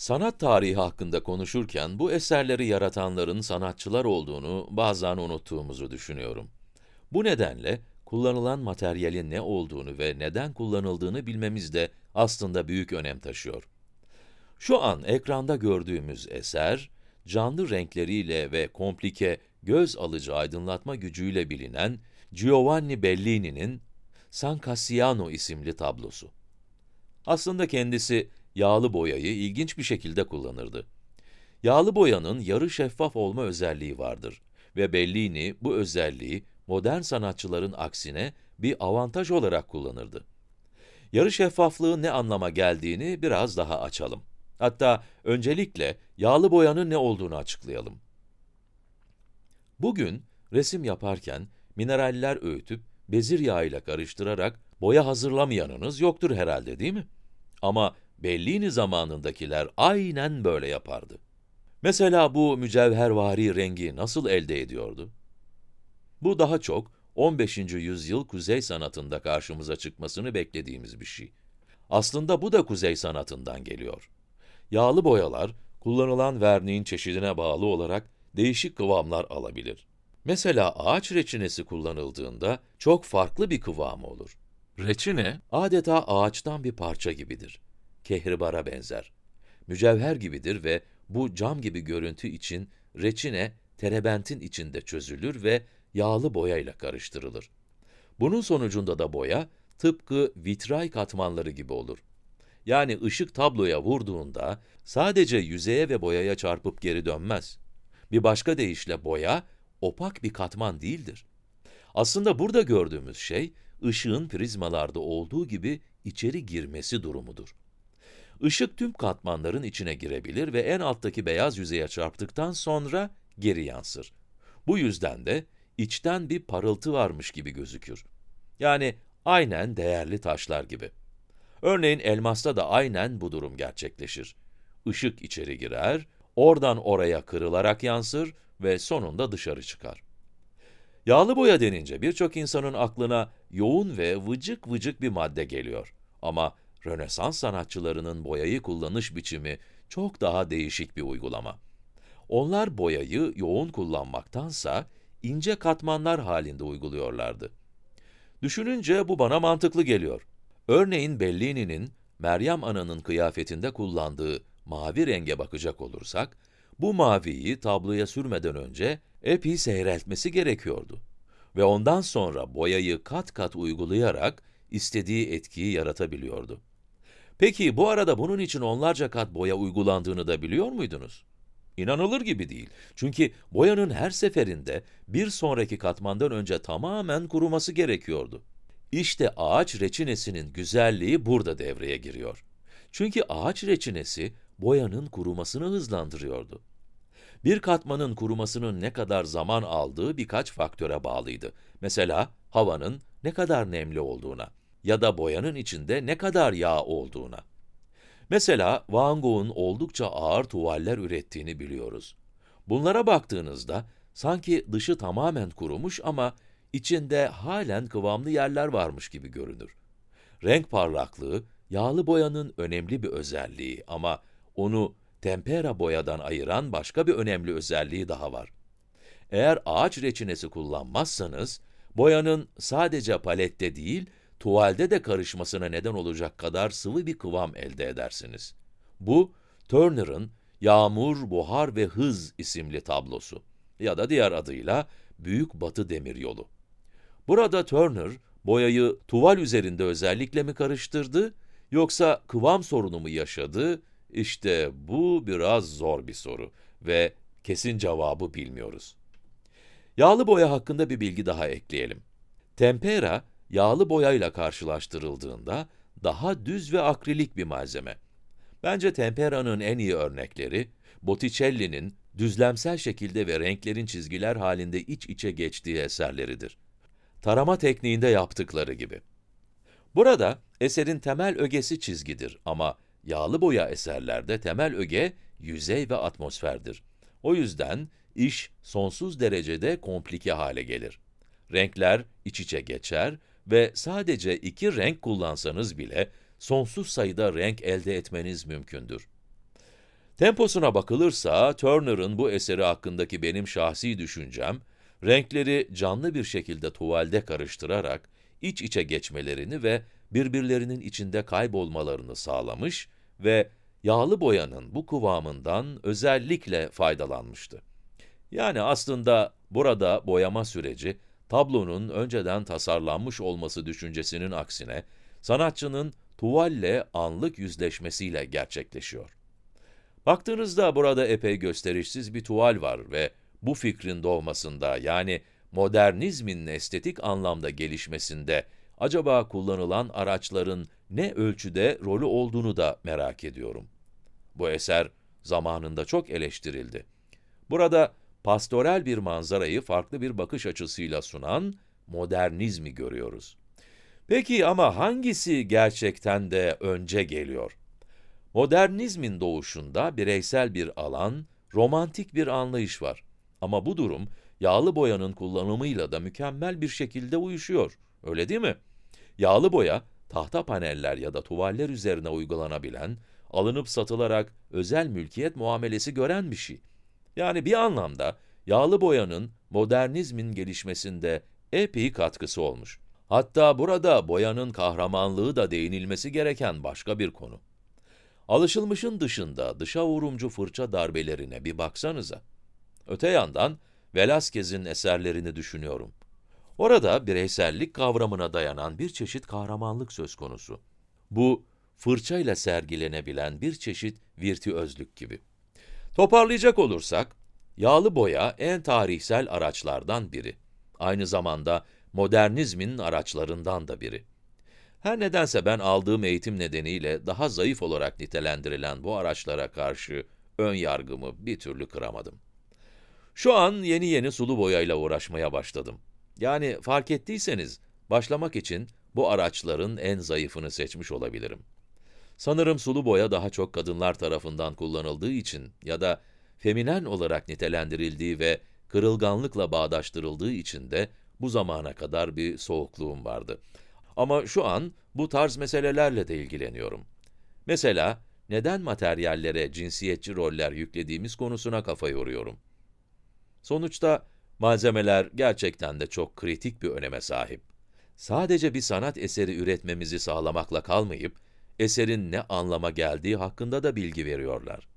Sanat tarihi hakkında konuşurken bu eserleri yaratanların sanatçılar olduğunu bazen unuttuğumuzu düşünüyorum. Bu nedenle kullanılan materyalin ne olduğunu ve neden kullanıldığını bilmemiz de aslında büyük önem taşıyor. Şu an ekranda gördüğümüz eser, canlı renkleriyle ve komplike, göz alıcı aydınlatma gücüyle bilinen Giovanni Bellini'nin San Cassiano isimli tablosu. Aslında kendisi yağlı boyayı ilginç bir şekilde kullanırdı. Yağlı boyanın yarı şeffaf olma özelliği vardır ve Bellini bu özelliği modern sanatçıların aksine bir avantaj olarak kullanırdı. Yarı şeffaflığın ne anlama geldiğini biraz daha açalım. Hatta öncelikle yağlı boyanın ne olduğunu açıklayalım. Bugün resim yaparken mineraller öğütüp bezir yağıyla karıştırarak boya hazırlamayanınız yoktur herhalde değil mi? Ama Bellini zamanındakiler aynen böyle yapardı. Mesela bu mücevhervari rengi nasıl elde ediyordu? Bu daha çok 15. yüzyıl kuzey sanatında karşımıza çıkmasını beklediğimiz bir şey. Aslında bu da kuzey sanatından geliyor. Yağlı boyalar, kullanılan verniğin çeşidine bağlı olarak değişik kıvamlar alabilir. Mesela ağaç reçinesi kullanıldığında çok farklı bir kıvamı olur. Reçine, adeta ağaçtan bir parça gibidir kehribara benzer. Mücevher gibidir ve bu cam gibi görüntü için reçine terebentin içinde çözülür ve yağlı boya ile karıştırılır. Bunun sonucunda da boya tıpkı vitray katmanları gibi olur. Yani ışık tabloya vurduğunda sadece yüzeye ve boyaya çarpıp geri dönmez. Bir başka deyişle boya opak bir katman değildir. Aslında burada gördüğümüz şey ışığın prizmalarda olduğu gibi içeri girmesi durumudur. Işık tüm katmanların içine girebilir ve en alttaki beyaz yüzeye çarptıktan sonra geri yansır. Bu yüzden de içten bir parıltı varmış gibi gözükür. Yani aynen değerli taşlar gibi. Örneğin elmasta da aynen bu durum gerçekleşir. Işık içeri girer, oradan oraya kırılarak yansır ve sonunda dışarı çıkar. Yağlı boya denince birçok insanın aklına yoğun ve vıcık vıcık bir madde geliyor. Ama Rönesans sanatçılarının boyayı kullanış biçimi çok daha değişik bir uygulama. Onlar boyayı yoğun kullanmaktansa ince katmanlar halinde uyguluyorlardı. Düşününce bu bana mantıklı geliyor. Örneğin Bellini'nin Meryem Ana'nın kıyafetinde kullandığı mavi renge bakacak olursak, bu maviyi tabloya sürmeden önce epi seyreltmesi gerekiyordu. Ve ondan sonra boyayı kat kat uygulayarak istediği etkiyi yaratabiliyordu. Peki bu arada bunun için onlarca kat boya uygulandığını da biliyor muydunuz? İnanılır gibi değil. Çünkü boyanın her seferinde bir sonraki katmandan önce tamamen kuruması gerekiyordu. İşte ağaç reçinesinin güzelliği burada devreye giriyor. Çünkü ağaç reçinesi boyanın kurumasını hızlandırıyordu. Bir katmanın kurumasının ne kadar zaman aldığı birkaç faktöre bağlıydı. Mesela havanın ne kadar nemli olduğuna ya da boyanın içinde ne kadar yağ olduğuna. Mesela Van Gogh'un oldukça ağır tuvaller ürettiğini biliyoruz. Bunlara baktığınızda sanki dışı tamamen kurumuş ama içinde halen kıvamlı yerler varmış gibi görünür. Renk parlaklığı, yağlı boyanın önemli bir özelliği ama onu tempera boyadan ayıran başka bir önemli özelliği daha var. Eğer ağaç reçinesi kullanmazsanız, boyanın sadece palette değil, tuvalde de karışmasına neden olacak kadar sıvı bir kıvam elde edersiniz. Bu, Turner'ın Yağmur, Buhar ve Hız isimli tablosu ya da diğer adıyla Büyük Batı Demiryolu. Burada Turner, boyayı tuval üzerinde özellikle mi karıştırdı, yoksa kıvam sorunu mu yaşadı? İşte bu biraz zor bir soru ve kesin cevabı bilmiyoruz. Yağlı boya hakkında bir bilgi daha ekleyelim. Tempera, yağlı boyayla karşılaştırıldığında daha düz ve akrilik bir malzeme. Bence temperanın en iyi örnekleri, Botticelli'nin düzlemsel şekilde ve renklerin çizgiler halinde iç içe geçtiği eserleridir. Tarama tekniğinde yaptıkları gibi. Burada eserin temel ögesi çizgidir ama yağlı boya eserlerde temel öge yüzey ve atmosferdir. O yüzden iş sonsuz derecede komplike hale gelir. Renkler iç içe geçer ve sadece iki renk kullansanız bile sonsuz sayıda renk elde etmeniz mümkündür. Temposuna bakılırsa Turner'ın bu eseri hakkındaki benim şahsi düşüncem, renkleri canlı bir şekilde tuvalde karıştırarak iç içe geçmelerini ve birbirlerinin içinde kaybolmalarını sağlamış ve yağlı boyanın bu kıvamından özellikle faydalanmıştı. Yani aslında burada boyama süreci tablonun önceden tasarlanmış olması düşüncesinin aksine, sanatçının tuvalle anlık yüzleşmesiyle gerçekleşiyor. Baktığınızda burada epey gösterişsiz bir tuval var ve bu fikrin doğmasında yani modernizmin estetik anlamda gelişmesinde acaba kullanılan araçların ne ölçüde rolü olduğunu da merak ediyorum. Bu eser zamanında çok eleştirildi. Burada pastoral bir manzarayı farklı bir bakış açısıyla sunan modernizmi görüyoruz. Peki ama hangisi gerçekten de önce geliyor? Modernizmin doğuşunda bireysel bir alan, romantik bir anlayış var. Ama bu durum yağlı boyanın kullanımıyla da mükemmel bir şekilde uyuşuyor. Öyle değil mi? Yağlı boya, tahta paneller ya da tuvaller üzerine uygulanabilen, alınıp satılarak özel mülkiyet muamelesi gören bir şey. Yani bir anlamda yağlı boyanın modernizmin gelişmesinde epey katkısı olmuş. Hatta burada boyanın kahramanlığı da değinilmesi gereken başka bir konu. Alışılmışın dışında dışa vurumcu fırça darbelerine bir baksanıza. Öte yandan Velázquez'in eserlerini düşünüyorum. Orada bireysellik kavramına dayanan bir çeşit kahramanlık söz konusu. Bu, fırçayla sergilenebilen bir çeşit virtüözlük gibi. Toparlayacak olursak, yağlı boya en tarihsel araçlardan biri. Aynı zamanda modernizmin araçlarından da biri. Her nedense ben aldığım eğitim nedeniyle daha zayıf olarak nitelendirilen bu araçlara karşı ön yargımı bir türlü kıramadım. Şu an yeni yeni sulu boyayla uğraşmaya başladım. Yani fark ettiyseniz başlamak için bu araçların en zayıfını seçmiş olabilirim. Sanırım sulu boya daha çok kadınlar tarafından kullanıldığı için ya da feminen olarak nitelendirildiği ve kırılganlıkla bağdaştırıldığı için de bu zamana kadar bir soğukluğum vardı. Ama şu an bu tarz meselelerle de ilgileniyorum. Mesela neden materyallere cinsiyetçi roller yüklediğimiz konusuna kafa yoruyorum. Sonuçta malzemeler gerçekten de çok kritik bir öneme sahip. Sadece bir sanat eseri üretmemizi sağlamakla kalmayıp, eserin ne anlama geldiği hakkında da bilgi veriyorlar.